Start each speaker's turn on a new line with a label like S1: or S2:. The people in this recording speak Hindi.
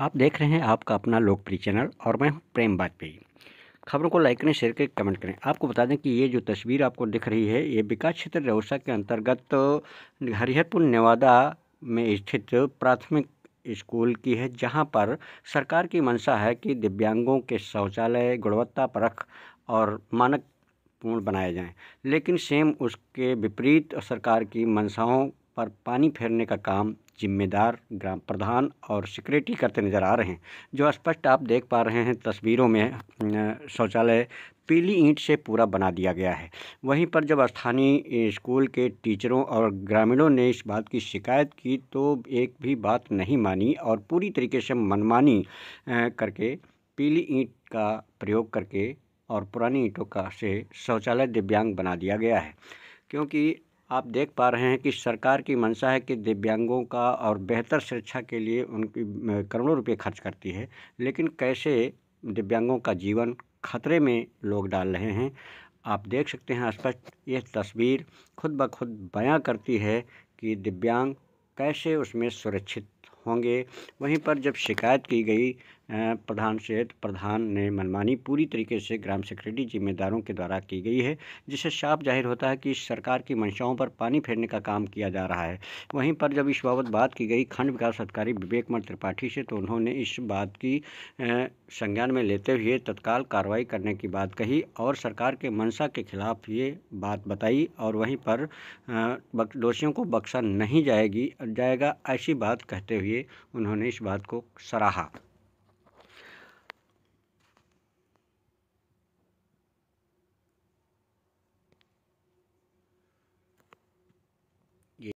S1: आप देख रहे हैं आपका अपना लोकप्रिय चैनल और मैं हूं प्रेम वाजपेयी खबरों को लाइक करें शेयर करें कमेंट करें आपको बता दें कि ये जो तस्वीर आपको दिख रही है ये विकास क्षेत्र रौसा के अंतर्गत हरिहरपुर नेवादा में स्थित प्राथमिक स्कूल की है जहां पर सरकार की मंशा है कि दिव्यांगों के शौचालय गुणवत्ता परख और मानक पूर्ण बनाए जाएं लेकिन सेम उसके विपरीत सरकार की मंशाओं पर पानी फेरने का काम जिम्मेदार ग्राम प्रधान और सिक्योरिटी करते नज़र आ रहे हैं जो स्पष्ट आप देख पा रहे हैं तस्वीरों में शौचालय पीली ईंट से पूरा बना दिया गया है वहीं पर जब स्थानीय स्कूल के टीचरों और ग्रामीणों ने इस बात की शिकायत की तो एक भी बात नहीं मानी और पूरी तरीके से मनमानी करके पीली ईंट का प्रयोग करके और पुरानी ईंटों का से शौचालय दिव्यांग बना दिया गया है क्योंकि आप देख पा रहे हैं कि सरकार की मंशा है कि दिव्यांगों का और बेहतर शिक्षा के लिए उनकी करोड़ों रुपये खर्च करती है लेकिन कैसे दिव्यांगों का जीवन खतरे में लोग डाल रहे हैं आप देख सकते हैं स्पष्ट यह तस्वीर खुद ब खुद बयां करती है कि दिव्यांग कैसे उसमें सुरक्षित होंगे वहीं पर जब शिकायत की गई प्रधान सहित प्रधान ने मनमानी पूरी तरीके से ग्राम सेक्रेटरी जिम्मेदारों के द्वारा की गई है जिससे साफ जाहिर होता है कि सरकार की मंशाओं पर पानी फेरने का काम किया जा रहा है वहीं पर जब इस बाबत बात की गई खंड विकास अधिकारी विवेक विवेकमण त्रिपाठी से तो उन्होंने इस बात की संज्ञान में लेते हुए तत्काल कार्रवाई करने की बात कही और सरकार के मंशा के खिलाफ ये बात बताई और वहीं पर दोषियों को बख्शा नहीं जाएगी जाएगा ऐसी बात कहते हुए उन्होंने इस बात को सराहा